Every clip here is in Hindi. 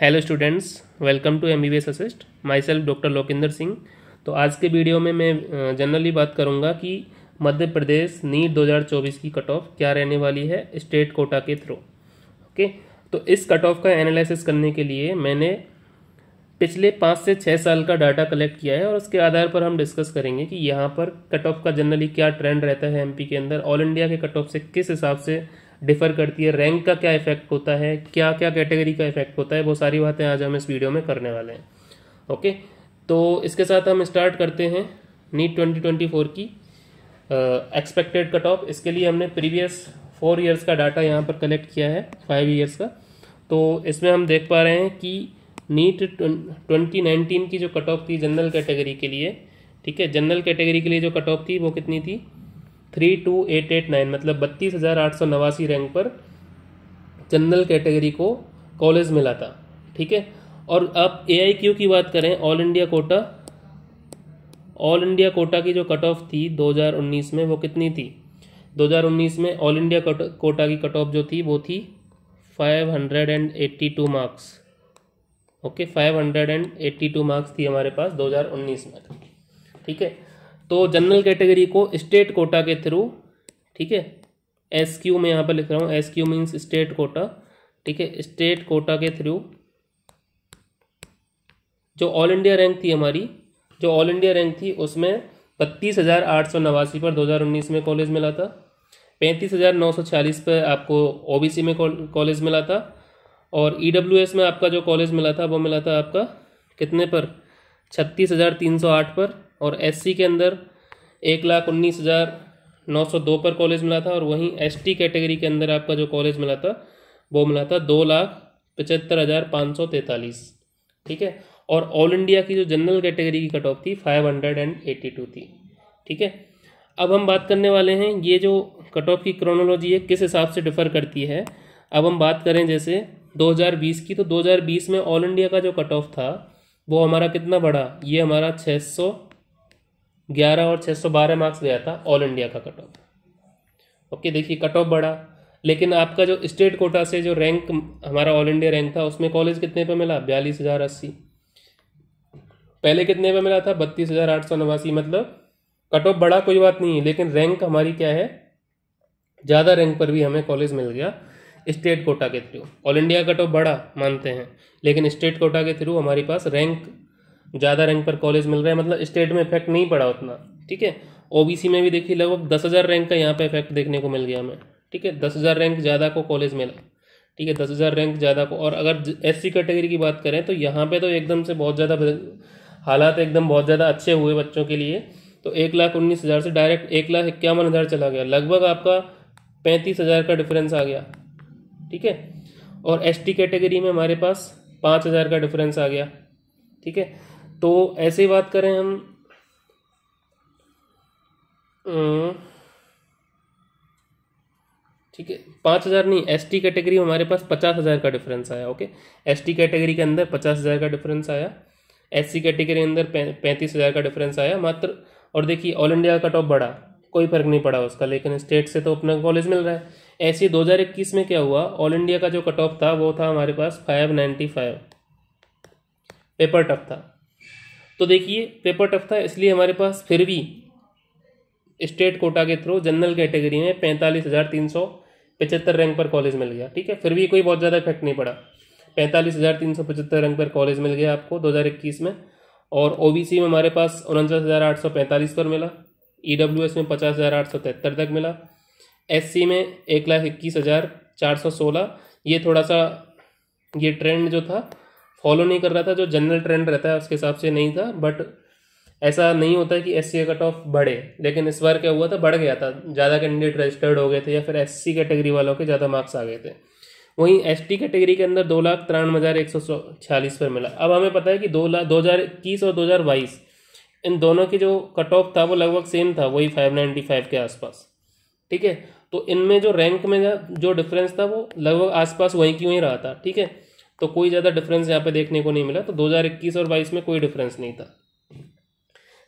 hello students welcome to M B B S assist myself doctor Lokendra Singh तो आज के वीडियो में मैं जनरली बात करूंगा कि मध्य प्रदेश नीट 2024 की कट ऑफ क्या रहने वाली है स्टेट कोटा के थ्रू ओके तो इस कट ऑफ का एनालिसिस करने के लिए मैंने पिछले पाँच से छः साल का डाटा कलेक्ट किया है और उसके आधार पर हम डिस्कस करेंगे कि यहाँ पर कट ऑफ का जनरली क्या ट्रेंड रहता है एम के अंदर ऑल इंडिया के कट ऑफ से किस हिसाब से डिफर करती है रैंक का क्या इफेक्ट होता है क्या क्या कैटेगरी का इफेक्ट होता है वो सारी बातें आज हम इस वीडियो में करने वाले हैं ओके तो इसके साथ हम स्टार्ट करते हैं नीट ट्वेंटी ट्वेंटी फोर की एक्सपेक्टेड कट ऑफ इसके लिए हमने प्रीवियस फोर ईयर्स का डाटा यहाँ पर कलेक्ट किया है फाइव ईयर्स का तो इसमें हम देख पा रहे हैं कि नीट ट्वेंटी नाइनटीन की जो कट ऑफ थी जनरल कैटेगरी के लिए ठीक है जनरल कैटेगरी के लिए जो कट ऑफ थी वो कितनी थी three two eight eight nine मतलब बत्तीस हज़ार आठ सौ नवासी रैंक पर जनरल कैटेगरी को कॉलेज मिला था ठीक है और अब ए आई क्यू की बात करें all India quota all India quota की जो कट ऑफ थी 2019 में वो कितनी थी 2019 में ऑल इंडिया कोटा की कट ऑफ जो थी वो थी 582 मार्क्स ओके 582 मार्क्स थी हमारे पास 2019 में ठीक है तो जनरल कैटेगरी को स्टेट कोटा के थ्रू ठीक है एस क्यू में यहाँ पर लिख रहा हूँ S Q means state quota ठीक है स्टेट कोटा के थ्रू जो ऑल इंडिया रैंक थी हमारी जो ऑल इंडिया रैंक थी उसमें बत्तीस हज़ार आठ सौ नवासी पर दो हज़ार उन्नीस में कॉलेज मिला था पैंतीस हज़ार नौ सौ छियालीस पर आपको ओ बी सी में कॉलेज मिला था और ई डब्ल्यू एस में आपका जो कॉलेज मिला था वो मिला था आपका कितने पर छत्तीस हज़ार तीन सौ आठ पर और एससी के अंदर एक लाख उन्नीस हज़ार नौ सौ दो पर कॉलेज मिला था और वहीं एसटी कैटेगरी के अंदर आपका जो कॉलेज मिला था वो मिला था दो लाख पचहत्तर हज़ार पाँच सौ तैंतालीस ठीक है और ऑल इंडिया की जो जनरल कैटेगरी की कट ऑफ थी five hundred and eighty two थी ठीक है अब हम बात करने वाले हैं ये जो कट ऑफ की क्रोनोलॉजी है किस हिसाब से डिफ़र करती है अब हम बात करें जैसे 2020 की तो 2020 में ऑल इंडिया का जो कट ऑफ था वो हमारा कितना बढ़ा ये हमारा छः सौ ग्यारह और छः सौ बारह मार्क्स गया था ऑल इंडिया का कट ऑफ ओके देखिए कट ऑफ बढ़ा लेकिन आपका जो स्टेट कोटा से जो रैंक हमारा ऑल इंडिया रैंक था उसमें कॉलेज कितने पे मिला बयालीस हज़ार अस्सी पहले कितने पे मिला था बत्तीस हज़ार आठ सौ नवासी मतलब कट ऑफ बढ़ा कोई बात नहीं लेकिन रैंक हमारी क्या है ज़्यादा रैंक पर भी हमें कॉलेज मिल गया स्टेट कोटा के through all India cut off बढ़ा मानते हैं लेकिन स्टेट कोटा के थ्रू हमारे पास रैंक ज़्यादा रैंक पर कॉलेज मिल रहे हैं मतलब स्टेट में इफेक्ट नहीं पड़ा उतना ठीक है ओबीसी में भी देखिए लगभग दस हज़ार रैंक का यहाँ पे इफेक्ट देखने को मिल गया हमें ठीक है दस हज़ार रैंक ज़्यादा को कॉलेज मिला ठीक है दस हज़ार रैंक ज़्यादा को और अगर एस सी कैटेगरी की बात करें तो यहाँ पे तो एकदम से बहुत ज़्यादा हालात एकदम बहुत ज़्यादा अच्छे हुए बच्चों के लिए तो एक लाख उन्नीस हज़ार से डायरेक्ट एक लाख इक्यावन हज़ार चला गया लगभग आपका पैंतीस हज़ार का डिफरेंस आ गया ठीक है और एस टी कैटेगरी में हमारे पास पाँच हज़ार का डिफरेंस आ गया ठीक है तो ऐसे ही बात करें हम ठीक है पाँच हज़ार नहीं एस टी कैटेगरी में हमारे पास पचास हज़ार का डिफरेंस आया ओके एस टी कैटेगरी के अंदर पचास हज़ार का डिफरेंस आया एस सी कैटेगरी के अंदर पैंतीस हज़ार का डिफरेंस आया मात्र और देखिए ऑल इंडिया का टॉप बढ़ा कोई फ़र्क नहीं पड़ा उसका लेकिन स्टेट से तो अपना कॉलेज मिल रहा है ऐसे दो हज़ार इक्कीस में क्या हुआ ऑल इंडिया का जो कट ऑफ था वो था हमारे पास five ninety five paper tough था तो देखिए पेपर टफ था इसलिए हमारे पास फिर भी स्टेट कोटा के थ्रू जनरल कैटेगरी में पैंतालीस हज़ार तीन सौ पचहत्तर रैंक पर कॉलेज मिल गया ठीक है फिर भी कोई बहुत ज़्यादा इफेक्ट नहीं पड़ा पैंतालीस हज़ार तीन सौ पचहत्तर रैंक पर कॉलेज मिल गया आपको दो हज़ार इक्कीस में और ओ बी सी में हमारे पास उनचास हज़ार आठ सौ पैंतालीस पर मिला ई डब्ल्यू एस में पचास हज़ार आठ सौ तिहत्तर तक मिला एस सी में एक लाख इक्कीस हज़ार चार सौ सोलह ये थोड़ा सा ये ट्रेंड जो था फॉलो नहीं कर रहा था जो जनरल ट्रेंड रहता है उसके हिसाब से नहीं था बट ऐसा नहीं होता कि एस सी कट ऑफ बढ़े लेकिन इस बार क्या हुआ था बढ़ गया था ज़्यादा कैंडिडेट रजिस्टर्ड हो गए थे या फिर एस सी कैटेगरी वालों के ज़्यादा मार्क्स आ गए थे वहीं एस टी कैटेगरी के अंदर दो लाख तिरानवे हज़ार एक सौ छियालीस पर मिला अब हमें पता है कि दो लाख दो हज़ार इक्कीस और दो हज़ार बाईस इन दोनों के जो कट ऑफ था वो लगभग सेम था वही फाइव नाइन्टी फाइव के आसपास ठीक है तो इनमें जो रैंक में जो डिफरेंस था वो लगभग आसपास वहीं की वहीं रहा था ठीक है तो कोई ज़्यादा डिफरेंस यहाँ पे देखने को नहीं मिला तो 2021 और 22 में कोई डिफरेंस नहीं था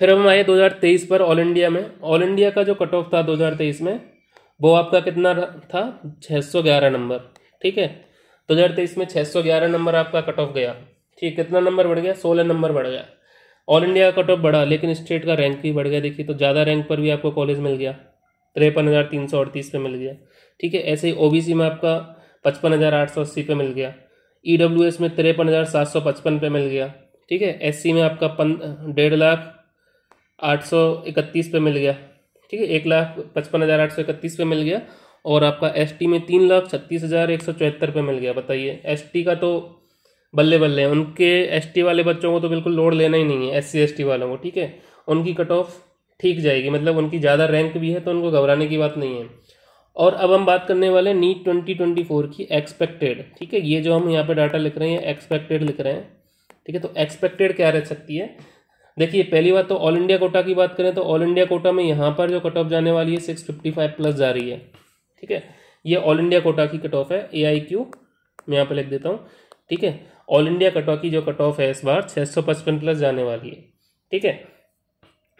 फिर हम आए 2023 पर ऑल इंडिया में ऑल इंडिया का जो कट ऑफ था 2023 में वो आपका कितना था 611 नंबर ठीक है 2023 में 611 नंबर आपका कट ऑफ गया ठीक कितना नंबर बढ़ गया सोलह नंबर बढ़ गया ऑल इंडिया का कट ऑफ बढ़ा लेकिन स्टेट का रैंक भी बढ़ गया देखिए तो ज़्यादा रैंक पर भी आपको कॉलेज मिल गया तिरपन हज़ार तीन सौ अड़तीस मिल गया ठीक है ऐसे ही ओबीसी में आपका पचपन हज़ार आठ सौ अस्सी पे मिल गया ई डब्ल्यू एस में तिरपन हज़ार सात सौ पचपन पे मिल गया ठीक है एस सी में आपका पन डेढ़ लाख आठ सौ इकतीस पे मिल गया ठीक है एक लाख पचपन हज़ार आठ सौ इकतीस पे मिल गया और आपका एस टी में तीन लाख छत्तीस हज़ार एक सौ चौहत्तर पे मिल गया बताइए एस टी का तो बल्ले बल्ले हैं उनके एस टी वाले बच्चों को तो बिल्कुल लोड लेना ही नहीं है एस सी एस टी वालों को ठीक है उनकी कट ऑफ ठीक जाएगी मतलब उनकी ज़्यादा रैंक भी है तो उनको घबराने की बात नहीं है और अब हम बात करने वाले नीट फोर की एक्सपेक्टेड ठीक है ये जो हम यहाँ पे डाटा लिख रहे हैं एक्सपेक्टेड लिख रहे हैं ठीक है तो एक्सपेक्टेड क्या रह सकती है देखिए पहली बात तो ऑल इंडिया कोटा की बात करें तो ऑल इंडिया कोटा में यहाँ पर जो कट ऑफ जाने वाली है सिक्स फिफ्टी फाइव प्लस जा रही है ठीक है ये ऑल इंडिया कोटा की कट ऑफ है ए आई क्यू मैं यहाँ पर लिख देता हूँ ठीक है ऑल इंडिया कट ऑफ की जो कट ऑफ है इस बार छः सौ पचपन प्लस जाने वाली है ठीक है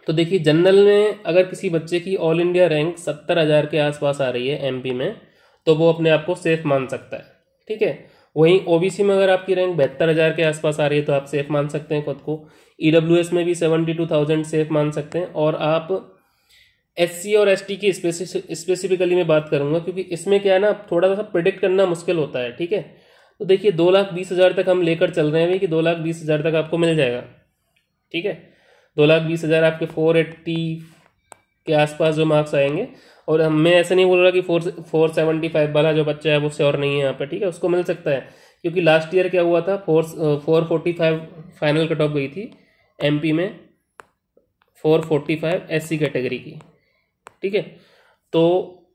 तो देखिए जनरल में अगर किसी बच्चे की ऑल इंडिया रैंक सत्तर हज़ार के आसपास आ रही है एमपी में तो वो अपने आप को सेफ मान सकता है ठीक है वहीं ओबीसी में अगर आपकी रैंक बहत्तर हज़ार के आसपास आ रही है तो आप सेफ मान सकते हैं खुद को ई e में भी सेवेंटी टू थाउजेंड सेफ मान सकते हैं और आप एस और एस की स्पेसिफिकली मैं बात करूंगा क्योंकि इसमें क्या है ना थोड़ा सा प्रिडिक्ट करना मुश्किल होता है ठीक है तो देखिए दो लाख बीस हज़ार तक हम लेकर चल रहे हैं कि दो लाख बीस हज़ार तक आपको मिल जाएगा ठीक है दो लाख बीस हज़ार आपके फोर एट्टी के आसपास जो मार्क्स आएंगे और मैं ऐसा नहीं बोल रहा कि फोर फोर सेवेंटी फाइव वाला जो बच्चा है वो श्योर नहीं है यहाँ पर ठीक है उसको मिल सकता है क्योंकि लास्ट ईयर क्या हुआ था four four forty five final cut off गई थी पी में four forty five S C category की ठीक है तो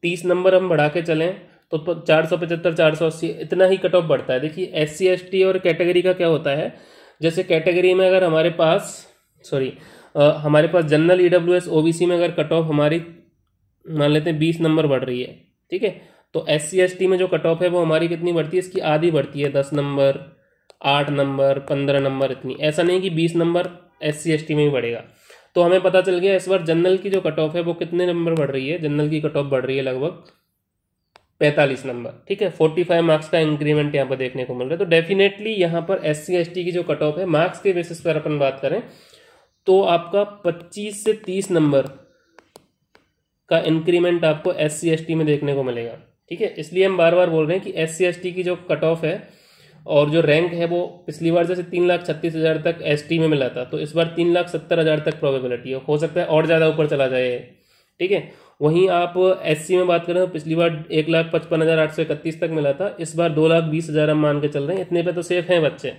तीस नंबर हम बढ़ा के चलें तो चार सौ पचहत्तर चार सौ अस्सी इतना ही कट ऑफ बढ़ता है देखिए एस सी एस टी और कैटेगरी का क्या होता है जैसे कैटेगरी में अगर हमारे पास सॉरी हमारे पास general E W S O B C में अगर कट ऑफ हमारी मान लेते हैं बीस नंबर बढ़ रही है ठीक है तो एस सी एस टी में जो कट ऑफ है वो हमारी कितनी बढ़ती है इसकी आधी बढ़ती है दस नंबर आठ नंबर पंद्रह नंबर इतनी ऐसा नहीं कि बीस number S C S T में ही बढ़ेगा तो हमें पता चल गया इस बार जनरल की जो कट ऑफ है वो कितने नंबर बढ़ रही है जनरल की कट ऑफ बढ़ रही है लगभग पैंतालीस नंबर ठीक है फोर्टी फाइव मार्क्स का इंक्रीमेंट यहाँ पर देखने को मिल रहा है तो डेफिनेटली यहाँ पर एस सी एस टी की जो कट ऑफ है मार्क्स के बेसिस पर अपन बात करें तो आपका 25 से 30 नंबर का इंक्रीमेंट आपको एस सी में देखने को मिलेगा ठीक है इसलिए हम बार बार बोल रहे हैं कि एस सी की जो कट ऑफ है और जो रैंक है वो पिछली बार जैसे तीन लाख छत्तीस हज़ार तक एस में मिला था तो इस बार तीन लाख सत्तर हज़ार तक प्रोबेबिलिटी है हो सकता है और ज़्यादा ऊपर चला जाए ठीक है वहीं आप एस में बात करें पिछली बार एक लाख पचपन हज़ार आठ सौ इकतीस तक मिला था इस बार दो लाख बीस हज़ार हम मान के चल रहे हैं इतने पे तो सेफ हैं बच्चे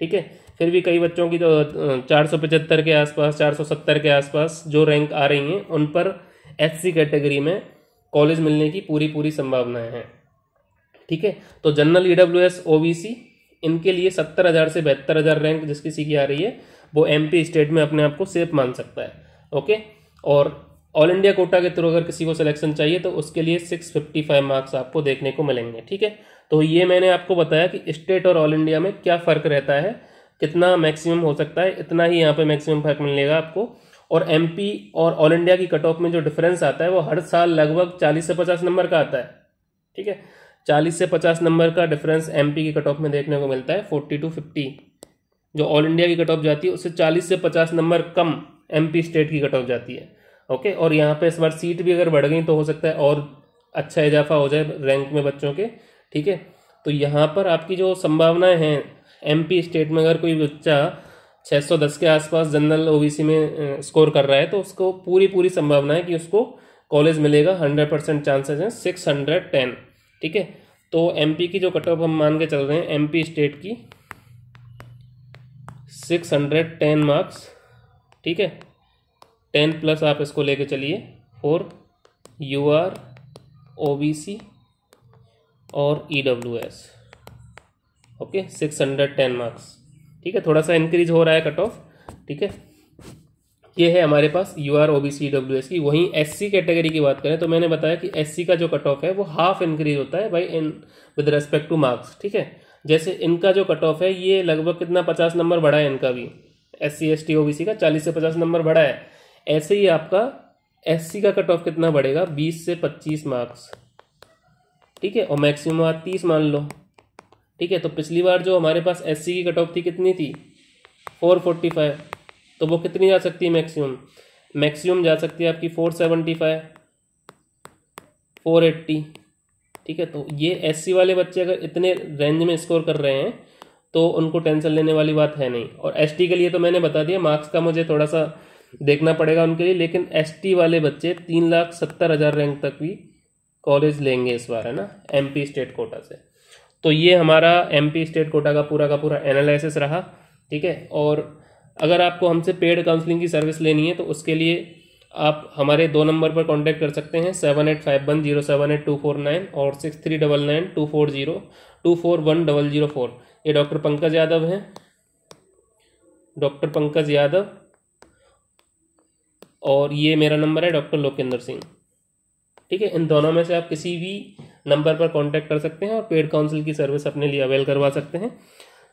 ठीक है फिर भी कई बच्चों की तो चार सौ पचहत्तर के आसपास चार सौ सत्तर के आसपास जो रैंक आ रही हैं उन पर एस सी कैटेगरी में कॉलेज मिलने की पूरी पूरी संभावनाएं हैं ठीक है तो general E W S O B C इनके लिए सत्तर हज़ार से बहत्तर हज़ार रैंक जिस किसी की आ रही है वो एम पी स्टेट में अपने आप को सेफ मान सकता है ओके और ऑल इंडिया कोटा के थ्रू अगर किसी को सिलेक्शन चाहिए तो उसके लिए सिक्स फिफ्टी फाइव मार्क्स आपको देखने को मिलेंगे ठीक है तो ये मैंने आपको बताया कि स्टेट और ऑल इंडिया में क्या फ़र्क रहता है कितना मैक्सिमम हो सकता है इतना ही यहाँ पे मैक्सिमम फ़र्क मिलेगा आपको और एमपी और ऑल इंडिया की कट ऑफ में जो डिफरेंस आता है वो हर साल लगभग चालीस से पचास नंबर का आता है ठीक है चालीस से पचास नंबर का डिफरेंस एमपी की कट ऑफ में देखने को मिलता है फोर्टी टू फिफ्टी जो ऑल इंडिया की कट ऑफ जाती है उससे चालीस से पचास नंबर कम एम स्टेट की कट ऑफ जाती है ओके और यहाँ पे इस बार सीट भी अगर बढ़ गई तो हो सकता है और अच्छा इजाफा हो जाए रैंक में बच्चों के ठीक है तो यहाँ पर आपकी जो संभावनाएं हैं एमपी स्टेट में अगर कोई बच्चा 610 के आसपास जनरल ओबीसी में स्कोर कर रहा है तो उसको पूरी पूरी संभावना है कि उसको कॉलेज मिलेगा हंड्रेड परसेंट चांसेज हैं सिक्स हंड्रेड टेन ठीक है तो एमपी की जो कट ऑफ हम मान के चल रहे हैं एमपी स्टेट की सिक्स हंड्रेड टेन मार्क्स ठीक है टेन प्लस आप इसको लेके चलिए for U R O B C और E W S okay six hundred ten marks ठीक है थोड़ा सा इंक्रीज हो रहा है कट ऑफ ठीक है ये है हमारे पास U R O B C W S की वहीं एस सी कैटेगरी की बात करें तो मैंने बताया कि एस सी का जो कट ऑफ है वो हाफ इंक्रीज होता है by in with respect to marks ठीक है जैसे इनका जो कट ऑफ है ये लगभग कितना पचास नंबर बढ़ा है इनका भी S C S T O B C का चालीस से पचास नंबर बढ़ा है ऐसे ही आपका एस सी का कट ऑफ कितना बढ़ेगा बीस से पच्चीस मार्क्स ठीक है और मैक्सिमम आप तीस मान लो ठीक है तो पिछली बार जो हमारे पास एस की कट ऑफ थी कितनी थी फोर फोर्टी फाइव तो वो कितनी जा सकती है मैक्सिमम मैक्सिमम जा सकती है आपकी four seventy five four eighty ठीक है तो ये एस वाले बच्चे अगर इतने रेंज में स्कोर कर रहे हैं तो उनको टेंशन लेने वाली बात है नहीं और एस के लिए तो मैंने बता दिया मार्क्स का मुझे थोड़ा सा देखना पड़ेगा उनके लिए लेकिन एस वाले बच्चे तीन लाख सत्तर हज़ार रैंक तक भी कॉलेज लेंगे इस बार है ना एमपी स्टेट कोटा से तो ये हमारा एमपी स्टेट कोटा का पूरा का पूरा एनालिसिस रहा ठीक है और अगर आपको हमसे पेड काउंसलिंग की सर्विस लेनी है तो उसके लिए आप हमारे दो नंबर पर कांटेक्ट कर सकते हैं seven eight five one zero seven eight two four nine और six three double nine two four zero two four one double zero four ये डॉक्टर पंकज यादव हैं डॉक्टर पंकज यादव और ये मेरा नंबर है डॉक्टर लोकेंद्र सिंह ठीक है इन दोनों में से आप किसी भी नंबर पर कांटेक्ट कर सकते हैं और पेड काउंसिल की सर्विस अपने लिए अवेल करवा सकते हैं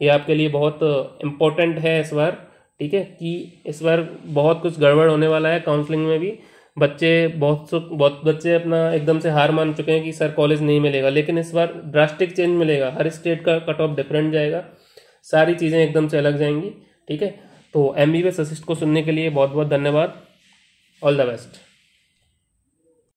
ये आपके लिए बहुत इम्पोर्टेंट uh, है इस बार ठीक है कि इस बार बहुत कुछ गड़बड़ होने वाला है काउंसलिंग में भी बच्चे बहुत बहुत बच्चे अपना एकदम से हार मान चुके हैं कि सर कॉलेज नहीं मिलेगा लेकिन इस बार ड्रास्टिक चेंज मिलेगा हर स्टेट का कट ऑफ डिफरेंट जाएगा सारी चीज़ें एकदम से अलग जाएंगी ठीक है तो एम बी असिस्ट को सुनने के लिए बहुत बहुत धन्यवाद ऑल द बेस्ट